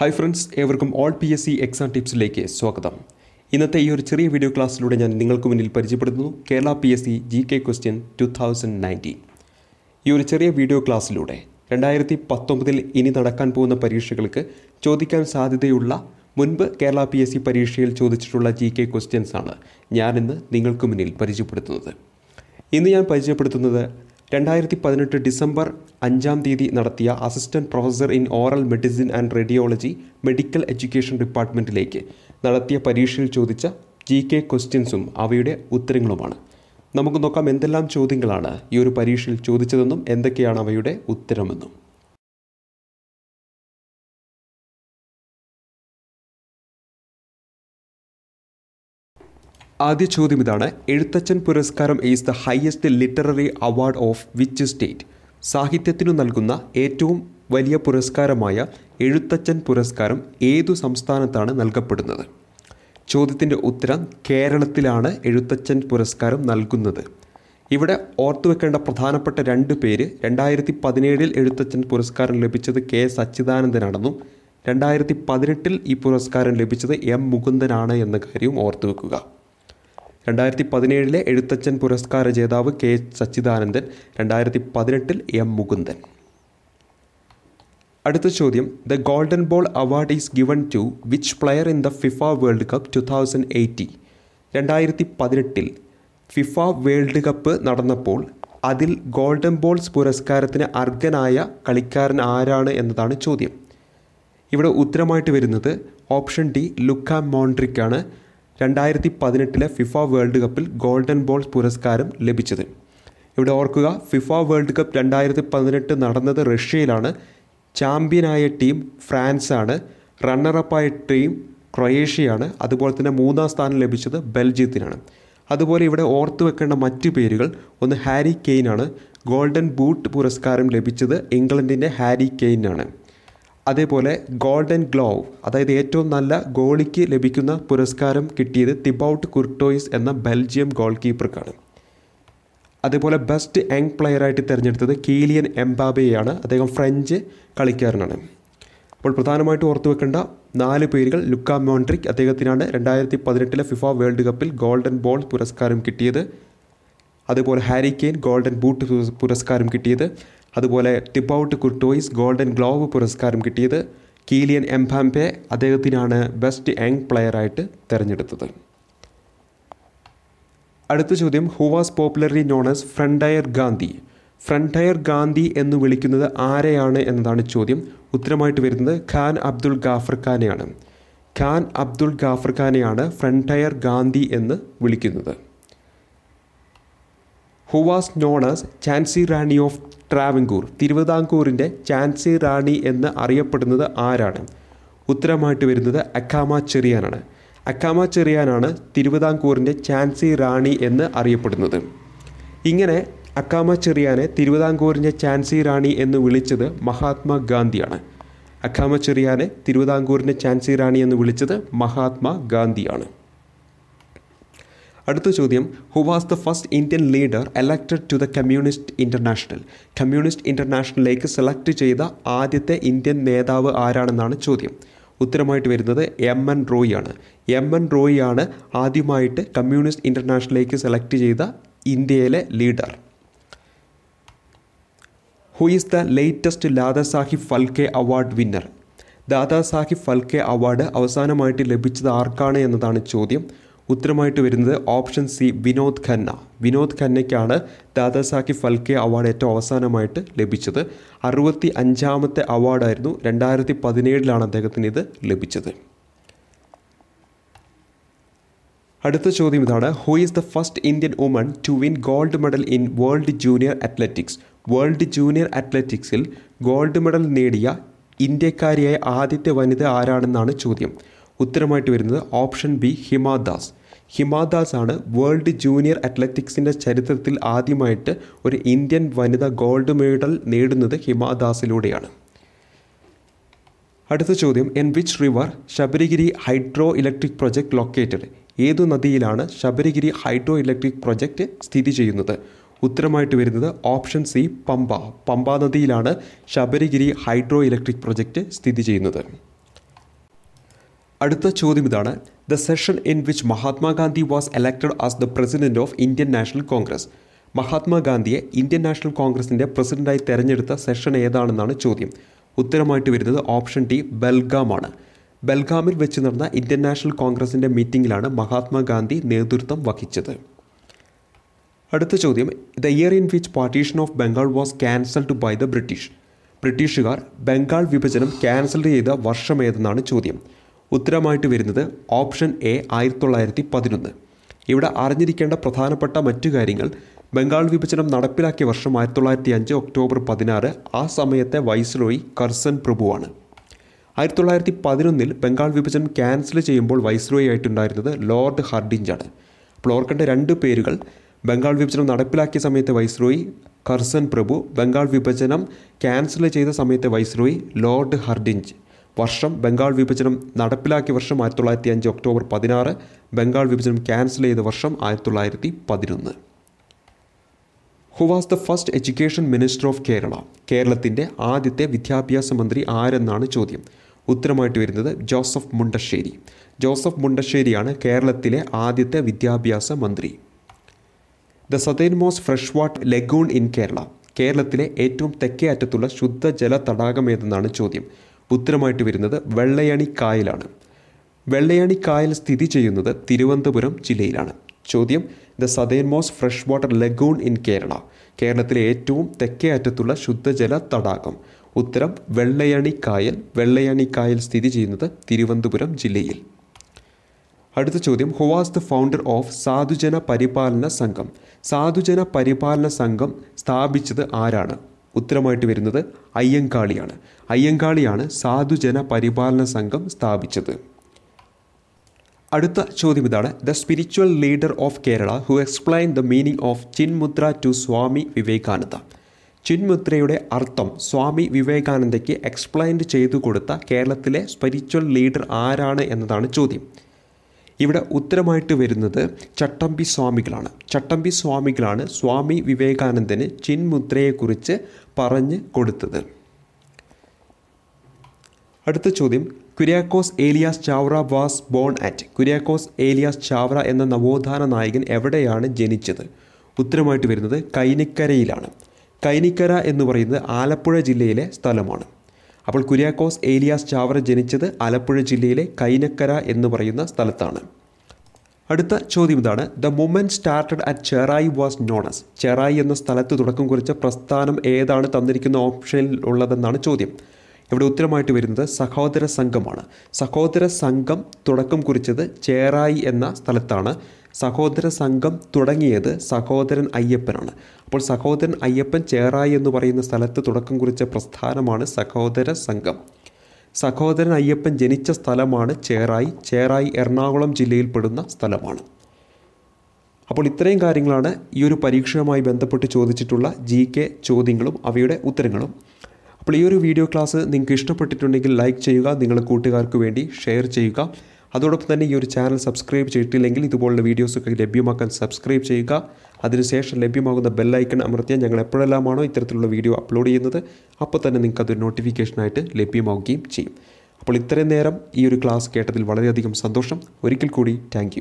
hi friends ഏവർക്കും all P S C exam ടിപ്സിലേക്ക് സ്വാഗതം ഇന്നത്തെ ഈ ഒരു ചെറിയ വീഡിയോ ക്ലാസ്സിലൂടെ ഞാൻ നിങ്ങൾക്ക് മുന്നിൽ പരിചയപ്പെടുത്തുന്നു Kerala P S C G K question two thousand nineteen ഈ ഒരു ചെറിയ വീഡിയോ ക്ലാസ്സിലൂടെ രണ്ടായിരത്തി പത്തൊമ്പതിൽ ഇനി നടക്കാൻ പോകുന്ന പരീക്ഷകൾക്ക് ചോദിക്കാൻ സാധ്യതയുള്ള മുൻപ് കേരള പി എസ് സി പരീക്ഷയിൽ ചോദിച്ചിട്ടുള്ള ജി കെ ക്വസ്റ്റ്യൻസാണ് ഞാനിന്ന് നിങ്ങൾക്ക് മുന്നിൽ പരിചയപ്പെടുത്തുന്നത് ഇന്ന് ഞാൻ പരിചയപ്പെടുത്തുന്നത് രണ്ടായിരത്തി പതിനെട്ട് ഡിസംബർ അഞ്ചാം തീയതി നടത്തിയ assistant professor in oral medicine and radiology medical education ഡിപ്പാർട്ട്മെൻറ്റിലേക്ക് നടത്തിയ പരീക്ഷയിൽ ചോദിച്ച ജി കെ ക്വസ്റ്റ്യൻസും അവയുടെ ഉത്തരങ്ങളുമാണ് നമുക്ക് നോക്കാം എന്തെല്ലാം ചോദ്യങ്ങളാണ് ഈ ഒരു പരീക്ഷയിൽ ചോദിച്ചതെന്നും എന്തൊക്കെയാണ് അവയുടെ ഉത്തരമെന്നും ആദ്യ ചോദ്യം ഇതാണ് Ezhuthachan Puraskaram is the highest literary award of which state സാഹിത്യത്തിനു നൽകുന്ന ഏറ്റവും വലിയ പുരസ്കാരമായ എഴുത്തച്ഛൻ പുരസ്കാരം ഏതു സംസ്ഥാനത്താണ് നൽകപ്പെടുന്നത് ചോദ്യത്തിൻ്റെ ഉത്തരം കേരളത്തിലാണ് എഴുത്തച്ഛൻ പുരസ്കാരം നൽകുന്നത് ഇവിടെ ഓർത്തു വെക്കേണ്ട പ്രധാനപ്പെട്ട രണ്ട് പേര് രണ്ടായിരത്തി പതിനേഴിൽ എഴുത്തച്ഛൻ പുരസ്കാരം ലഭിച്ചത് കെ സച്ചിദാനന്ദനാണെന്നും രണ്ടായിരത്തി പതിനെട്ടിൽ ഈ പുരസ്കാരം ലഭിച്ചത് എം മുകുന്ദനാണ് എന്ന കാര്യവും ഓർത്തു വെക്കുക രണ്ടായിരത്തി പതിനേഴിലെ എഴുത്തച്ഛൻ പുരസ്കാര ജേതാവ് കെ സച്ചിദാനന്ദൻ രണ്ടായിരത്തി പതിനെട്ടിൽ എം മുകുന്ദൻ അടുത്ത ചോദ്യം the golden ball award is given to which player in the FIFA world cup two thousand eighteen രണ്ടായിരത്തി പതിനെട്ടിൽ ഫിഫ വേൾഡ് കപ്പ് നടന്നപ്പോൾ അതിൽ ഗോൾഡൻ ബോൾസ് പുരസ്കാരത്തിന് അർഹനായ കളിക്കാരൻ ആരാണ് എന്നതാണ് ചോദ്യം ഇവിടെ ഉത്തരമായിട്ട് വരുന്നത് ഓപ്ഷൻ ഡി ലുക്ക മോൺട്രിക്കാണ് രണ്ടായിരത്തി പതിനെട്ടിലെ ഫിഫ വേൾഡ് കപ്പിൽ ഗോൾഡൻ ബോൾസ് പുരസ്കാരം ലഭിച്ചത് ഇവിടെ ഓർക്കുക ഫിഫ വേൾഡ് കപ്പ് രണ്ടായിരത്തി പതിനെട്ട് നടന്നത് റഷ്യയിലാണ് ചാമ്പ്യനായ ടീം ഫ്രാൻസാണ് റണ്ണറപ്പായ ടീം ക്രൊയേഷ്യയാണ് അതുപോലെ തന്നെ മൂന്നാം സ്ഥാനം ലഭിച്ചത് ബെൽജിയത്തിനാണ് അതുപോലെ ഇവിടെ ഓർത്തു വെക്കേണ്ട മറ്റു പേരുകൾ ഒന്ന് ഹാരി കെയ്നാണ് ഗോൾഡൻ ബൂട്ട് പുരസ്കാരം ലഭിച്ചത് ഇംഗ്ലണ്ടിൻ്റെ ഹാരി കെയ്നാണ് അതേപോലെ ഗോൾഡൻ ഗ്ലോവ് അതായത് ഏറ്റവും നല്ല ഗോളിക്ക് ലഭിക്കുന്ന പുരസ്കാരം കിട്ടിയത് തിബൌട്ട് കുർട്ടോയിസ് എന്ന ബെൽജിയം ഗോൾ കീപ്പർക്കാണ് അതേപോലെ ബെസ്റ്റ് യങ് പ്ലെയറായിട്ട് തിരഞ്ഞെടുത്തത് കീലിയൻ എംബാബെയാണ് അദ്ദേഹം ഫ്രഞ്ച് കളിക്കാരനാണ് അപ്പോൾ പ്രധാനമായിട്ട് ഓർത്തു വെക്കേണ്ട നാല് പേരുകൾ ലുക്ക മോൺട്രിക് അദ്ദേഹത്തിനാണ് രണ്ടായിരത്തി പതിനെട്ടിലെ ഫിഫ വേൾഡ് കപ്പിൽ ഗോൾഡൻ ബോൾ പുരസ്കാരം കിട്ടിയത് അതുപോലെ ഹാരി കെയ്ൻ ഗോൾഡൻ ബൂട്ട് പുരസ്കാരം കിട്ടിയത് അതുപോലെ Thibaut Courtois golden glove പുരസ്കാരം കിട്ടിയത് കീലിയൻ എംഫാംപെ അദ്ദേഹത്തിനാണ് ബെസ്റ്റ് യങ് പ്ലെയറായിട്ട് തിരഞ്ഞെടുത്തത് അടുത്ത ചോദ്യം who was popularly known as frontier Gandhi frontier Gandhi എന്ന് വിളിക്കുന്നത് ആരെയാണ് എന്നതാണ് ചോദ്യം ഉത്തരമായിട്ട് വരുന്നത് ഖാൻ അബ്ദുൾ ഗാഫർ ഖാനെയാണ് ഖാൻ അബ്ദുൾ ഗാഫർ ഖാനെയാണ് ഫ്രണ്ടയർ ഗാന്ധി എന്ന് വിളിക്കുന്നത് who was known as Jhansi Rani of Travancore തിരുവിതാംകൂറിൻ്റെ ചാൻസി റാണി എന്ന് അറിയപ്പെടുന്നത് ആരാണ് ഉത്തരമായിട്ട് വരുന്നത് അക്കാമ ചെറിയാനാണ് അക്കാമ ചെറിയാനാണ് തിരുവിതാംകൂറിൻ്റെ ചാൻസി റാണി എന്ന് അറിയപ്പെടുന്നത് ഇങ്ങനെ അക്കാമ ചെറിയാനെ തിരുവിതാംകൂറിൻ്റെ ചാൻസി റാണി എന്ന് വിളിച്ചത് മഹാത്മാഗാന്ധിയാണ് അക്കാമ ചെറിയാനെ തിരുവിതാംകൂറിൻ്റെ ചാൻസി റാണി എന്ന് വിളിച്ചത് മഹാത്മാഗാന്ധിയാണ് അടുത്ത ചോദ്യം who was the first Indian leader elected to the communist international communist ഇൻ്റർനാഷണലിലേക്ക് സെലക്ട് ചെയ്ത ആദ്യത്തെ ഇന്ത്യൻ നേതാവ് ആരാണെന്നാണ് ചോദ്യം ഉത്തരമായിട്ട് വരുന്നത് എം എൻ റോയി ആണ് എം എൻ റോയി ആണ് ആദ്യമായിട്ട് കമ്മ്യൂണിസ്റ്റ് ഇൻ്റർനാഷണലിലേക്ക് സെലക്ട് ചെയ്ത ഇന്ത്യയിലെ leader who is the latest Dada Phalke award winner Dadasaheb Phalke award അവസാനമായിട്ട് ലഭിച്ചത് ആർക്കാണ് എന്നതാണ് ചോദ്യം ഉത്തരമായിട്ട് വരുന്നത് ഓപ്ഷൻ സി വിനോദ് ഖന്ന വിനോദ് ഖന്നയ്ക്കാണ് ദാദാസാഹി ഫൽക്കെ അവാർഡ് ഏറ്റവും അവസാനമായിട്ട് ലഭിച്ചത് അറുപത്തി അഞ്ചാമത്തെ അവാർഡായിരുന്നു രണ്ടായിരത്തി പതിനേഴിലാണ് അദ്ദേഹത്തിന് ഇത് ലഭിച്ചത് അടുത്ത ചോദ്യം ഇതാണ് who is the first Indian woman to win gold medal in world junior athletics world junior അത്ലറ്റിക്സിൽ ഗോൾഡ് മെഡൽ നേടിയ ഇന്ത്യക്കാരിയായ ആദ്യത്തെ വനിത ആരാണെന്നാണ് ചോദ്യം ഉത്തരമായിട്ട് വരുന്നത് ഓപ്ഷൻ ബി ഹിമാദാസ് ദാസ് ഹിമാദാസ് ആണ് വേൾഡ് ജൂനിയർ അത്ലറ്റിക്സിൻ്റെ ചരിത്രത്തിൽ ആദ്യമായിട്ട് ഒരു ഇന്ത്യൻ വനിത ഗോൾഡ് മെഡൽ നേടുന്നത് ഹിമാദാസിലൂടെയാണ് അടുത്ത ചോദ്യം N which river Sabarigiri hydro electric project located ഏതു നദിയിലാണ് ശബരിഗിരി ഹൈഡ്രോ ഇലക്ട്രിക് പ്രൊജക്റ്റ് സ്ഥിതി ചെയ്യുന്നത് ഉത്തരമായിട്ട് വരുന്നത് option C Pamba Pamba നദിയിലാണ് Sabarigiri hydro electric project സ്ഥിതി ചെയ്യുന്നത് അടുത്ത ചോദ്യം ഇതാണ് the session in which Mahatma Gandhi was elected as the president of Indian national Congress മഹാത്മാഗാന്ധിയെ ഇന്ത്യൻ നാഷണൽ കോൺഗ്രസിൻ്റെ പ്രസിഡന്റായി തെരഞ്ഞെടുത്ത സെഷൻ ഏതാണെന്നാണ് ചോദ്യം ഉത്തരമായിട്ട് വരുന്നത് ഓപ്ഷൻ ഡി ബൽഗാമാണ് ബൽഗാമിൽ വെച്ച് നടന്ന ഇന്ത്യൻ നാഷണൽ കോൺഗ്രസിൻ്റെ മീറ്റിംഗിലാണ് മഹാത്മാഗാന്ധി നേതൃത്വം വഹിച്ചത് അടുത്ത ചോദ്യം the year in which partition of Bengal was cancelled by the British ബ്രിട്ടീഷുകാർ ബംഗാൾ വിഭജനം ക്യാൻസൽ ചെയ്ത വർഷം ഏതെന്നാണ് ചോദ്യം ഉത്തരമായിട്ട് വരുന്നത് ഓപ്ഷൻ എ ആയിരത്തി തൊള്ളായിരത്തി പതിനൊന്ന് ഇവിടെ അറിഞ്ഞിരിക്കേണ്ട പ്രധാനപ്പെട്ട മറ്റു കാര്യങ്ങൾ ബംഗാൾ വിഭജനം നടപ്പിലാക്കിയ വർഷം ആയിരത്തി തൊള്ളായിരത്തി അഞ്ച് ഒക്ടോബർ പതിനാറ് ആ സമയത്തെ വൈസ്രോയി കർസൻ പ്രഭുവാണ് ആയിരത്തി തൊള്ളായിരത്തി പതിനൊന്നിൽ ബംഗാൾ വിഭജനം ക്യാൻസൽ ചെയ്യുമ്പോൾ വൈസ്രോയി ആയിട്ടുണ്ടായിരുന്നത് ലോർഡ് ഹർഡിഞ്ചാണ് അപ്പോൾ ഓർക്കേണ്ട രണ്ട് പേരുകൾ ബംഗാൾ വിഭജനം നടപ്പിലാക്കിയ സമയത്തെ വൈസ്രോയി കർസൻ പ്രഭു ബംഗാൾ വിഭജനം ക്യാൻസൽ ചെയ്ത സമയത്തെ വൈസ്രോയി ലോർഡ് ഹർഡിഞ്ച് വർഷം ബംഗാൾ വിഭജനം നടപ്പിലാക്കിയ വർഷം ആയിരത്തി തൊള്ളായിരത്തി അഞ്ച് ഒക്ടോബർ പതിനാറ് ബംഗാൾ വിഭജനം ക്യാൻസൽ ചെയ്ത വർഷം ആയിരത്തി തൊള്ളായിരത്തി പതിനൊന്ന് who was the first education minister of Kerala കേരളത്തിൻ്റെ ആദ്യത്തെ വിദ്യാഭ്യാസ മന്ത്രി ആരെന്നാണ് ചോദ്യം ഉത്തരമായിട്ട് വരുന്നത് ജോസഫ് മുണ്ടശ്ശേരി ജോസഫ് മുണ്ടശ്ശേരിയാണ് കേരളത്തിലെ ആദ്യത്തെ വിദ്യാഭ്യാസ മന്ത്രി the southernmost fresh water lagoon in Kerala കേരളത്തിലെ ഏറ്റവും തെക്കേ അറ്റത്തുള്ള ശുദ്ധജല തടാകം ഏതെന്നാണ് ചോദ്യം പുത്രമായിട്ട് വരുന്നത് വെള്ളയണി കായലാണ് വെള്ളയണി കായൽ സ്ഥിതി ചെയ്യുന്നത് തിരുവനന്തപുരം ജില്ലയിലാണ് ചോദ്യം the southernmost fresh water lagoon in Kerala കേരളത്തിലെ ഏറ്റവും തെക്കേ അറ്റത്തുള്ള ശുദ്ധജല തടാകം ഉത്തരം വെള്ളയണി കായൽ വെള്ളയണി കായൽ സ്ഥിതി ചെയ്യുന്നത് തിരുവനന്തപുരം ജില്ലയിൽ അടുത്ത ചോദ്യം ഹുവാസ് ദ ഫൗണ്ടർ ഓഫ് സാധുജന പരിപാലന സംഘം സാധുജന പരിപാലന സംഘം സ്ഥാപിച്ചത് ആരാണ് ഉത്തരമായിട്ട് വരുന്നത് അയ്യങ്കാളിയാണ് അയ്യങ്കാളിയാണ് സാധുജന പരിപാലന സംഘം സ്ഥാപിച്ചത് അടുത്ത ചോദ്യം ഇതാണ് the spiritual leader of Kerala who explain the meaning of chinmudra to Swami Vivekananda ചിൻമുദ്രയുടെ അർത്ഥം സ്വാമി വിവേകാനന്ദയ്ക്ക് എക്സ്പ്ലെയിൻ ചെയ്തു കൊടുത്ത കേരളത്തിലെ സ്പിരിച്വൽ ലീഡർ ആരാണ് എന്നതാണ് ചോദ്യം ഇവിടെ ഉത്തരമായിട്ട് വരുന്നത് ചട്ടമ്പി സ്വാമികളാണ് ചട്ടമ്പി സ്വാമികളാണ് സ്വാമി വിവേകാനന്ദന് ചിൻമുദ്രയെക്കുറിച്ച് പറഞ്ഞ് കൊടുത്തത് അടുത്ത ചോദ്യം Kuriakose Elias Chavara was born at Kuriakose Elias Chavara എന്ന നവോത്ഥാന നായകൻ എവിടെയാണ് ജനിച്ചത് ഉത്തരമായിട്ട് വരുന്നത് കൈനിക്കരയിലാണ് കൈനിക്കര എന്ന് പറയുന്നത് ആലപ്പുഴ ജില്ലയിലെ സ്ഥലമാണ് അപ്പോൾ കുര്യാക്കോസ് ഏലിയാസ് ചാവറ ജനിച്ചത് ആലപ്പുഴ ജില്ലയിലെ കൈനക്കര എന്ന് പറയുന്ന സ്ഥലത്താണ് അടുത്ത ചോദ്യം ഇതാണ് the movement started at Cherai was known as Cherai എന്ന സ്ഥലത്ത് തുടക്കം കുറിച്ച പ്രസ്ഥാനം ഏതാണ് തന്നിരിക്കുന്ന ഓപ്ഷനിൽ ഉള്ളതെന്നാണ് ചോദ്യം ഇവിടെ ഉത്തരമായിട്ട് വരുന്നത് സഹോദര സംഘമാണ് സഹോദര സംഘം തുടക്കം കുറിച്ചത് ചേറായി എന്ന സ്ഥലത്താണ് സഹോദര സംഘം തുടങ്ങിയത് സഹോദരൻ അയ്യപ്പനാണ് അപ്പോൾ സഹോദരൻ അയ്യപ്പൻ ചേറായി എന്ന് പറയുന്ന സ്ഥലത്ത് തുടക്കം കുറിച്ച പ്രസ്ഥാനമാണ് സഹോദര സംഘം സഹോദരൻ അയ്യപ്പൻ ജനിച്ച സ്ഥലമാണ് ചേറായി ചേറായി എറണാകുളം ജില്ലയിൽപ്പെടുന്ന സ്ഥലമാണ് അപ്പോൾ ഇത്രയും കാര്യങ്ങളാണ് ഈ ഒരു പരീക്ഷയുമായി ബന്ധപ്പെട്ട് ചോദിച്ചിട്ടുള്ള ജി കെ ചോദ്യങ്ങളും അവയുടെ ഉത്തരങ്ങളും അപ്പോൾ ഈ ഒരു വീഡിയോ ക്ലാസ് നിങ്ങൾക്ക് ഇഷ്ടപ്പെട്ടിട്ടുണ്ടെങ്കിൽ ലൈക്ക് ചെയ്യുക നിങ്ങളുടെ കൂട്ടുകാർക്ക് വേണ്ടി ഷെയർ ചെയ്യുക അതോടൊപ്പം തന്നെ ഈ ഒരു ചാനൽ സബ്സ്ക്രൈബ് ചെയ്തിട്ടില്ലെങ്കിൽ ഇതുപോലുള്ള വീഡിയോസൊക്കെ ലഭ്യമാക്കാൻ സബ്സ്ക്രൈബ് ചെയ്യുക അതിനുശേഷം ലഭ്യമാകുന്ന ബെല്ലൈക്കൺ അമർത്തിയാൽ ഞങ്ങൾ എപ്പോഴെല്ലാമാണോ ഇത്തരത്തിലുള്ള വീഡിയോ അപ്ലോഡ് ചെയ്യുന്നത് അപ്പോൾ തന്നെ നിങ്ങൾക്ക് നോട്ടിഫിക്കേഷനായിട്ട് ലഭ്യമാവുകയും ചെയ്യും അപ്പോൾ ഇത്രയും നേരം ഈ ഒരു ക്ലാസ് കേട്ടതിൽ വളരെയധികം സന്തോഷം ഒരിക്കൽ കൂടി താങ്ക്